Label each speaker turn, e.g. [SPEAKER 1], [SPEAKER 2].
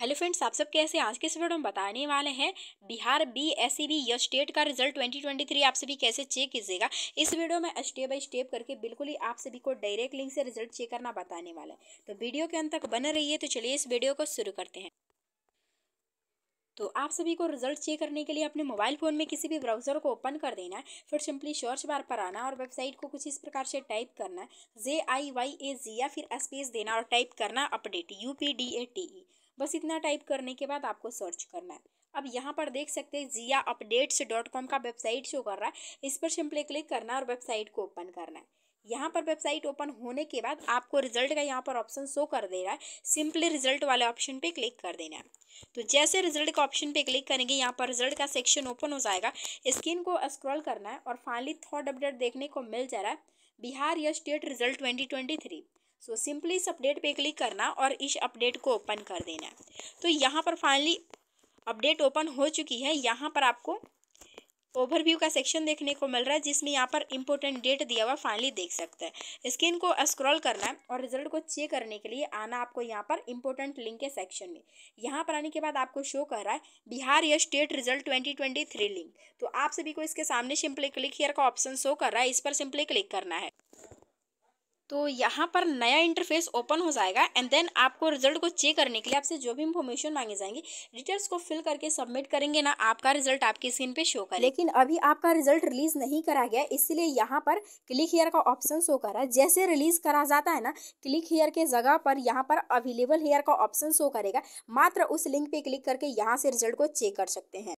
[SPEAKER 1] hello friends आप सब कैसे आज के इस वीडियो में बताने वाले हैं Bihar B S C B या स्टेट का रिजल्ट 2023 आप सभी कैसे चेक कीजिएगा इस वीडियो में स्टेप बाय स्टेप करके बिल्कुल ही आप सभी को डायरेक्ट लिंक से रिजल्ट चेक करना बताने वाला है तो वीडियो के अंत तक बन रही है तो चलिए इस वीडियो को शुरू करते हैं तो आप सभी को रिजल्ट चेक करने के लिए अपने मोबाइल फ़ोन में किसी भी ब्राउज़र को ओपन कर देना है फिर सिंपली सर्च बार पर आना और वेबसाइट को कुछ इस प्रकार से टाइप करना है जे आई वाई ए जी या फिर स्पेस देना और टाइप करना update U P D A T E बस इतना टाइप करने के बाद आपको सर्च करना है अब यहाँ पर देख सकते हैं जिया अपडेट्स डॉट कॉम का वेबसाइट शो कर रहा है इस पर सिंपली क्लिक करना है और वेबसाइट को ओपन करना है यहाँ पर वेबसाइट ओपन होने के बाद आपको रिजल्ट का यहाँ पर ऑप्शन शो कर दे रहा है सिंपली रिजल्ट वाले ऑप्शन पे क्लिक कर देना है तो जैसे रिजल्ट का ऑप्शन पे क्लिक करेंगे यहाँ पर रिजल्ट का सेक्शन ओपन हो जाएगा स्क्रीन को स्क्रॉल करना है और फाइनली थर्ड अपडेट देखने को मिल जा रहा है बिहार या state result twenty so simply इस अपडेट पे क्लिक करना और इस अपडेट को ओपन कर देना तो यहाँ पर फाइनली अपडेट ओपन हो चुकी है यहाँ पर आपको ओवरव्यू का सेक्शन देखने को मिल रहा है जिसमें यहाँ पर इंपॉर्टेंट डेट दिया हुआ फाइनली देख सकते हैं स्क्रीन को स्क्रॉल करना है और रिजल्ट को चेक करने के लिए आना आपको यहाँ पर इंपॉर्टेंट लिंक के सेक्शन में यहाँ पर आने के बाद आपको शो कर रहा है बिहार या state result twenty twenty three link तो आप सभी को इसके सामने सिंपली क्लिक हेयर का ऑप्शन शो कर रहा है इस पर सिंपली क्लिक करना है तो यहाँ पर नया इंटरफेस ओपन हो जाएगा एंड देन आपको रिजल्ट को चेक करने के लिए आपसे जो भी इन्फॉर्मेशन मांगे जाएंगे डिटेल्स को फिल करके सबमिट करेंगे ना आपका रिजल्ट आपकी स्क्रीन पे शो कर लेकिन अभी आपका रिजल्ट रिलीज नहीं करा गया इसलिए यहाँ पर क्लिक हेयर का ऑप्शन शो कर रहा है जैसे रिलीज करा जाता है ना क्लिक हेयर के जगह पर यहाँ पर अवेलेबल हेयर का ऑप्शन शो करेगा मात्र उस लिंक पे क्लिक करके यहाँ से रिजल्ट को चेक कर सकते हैं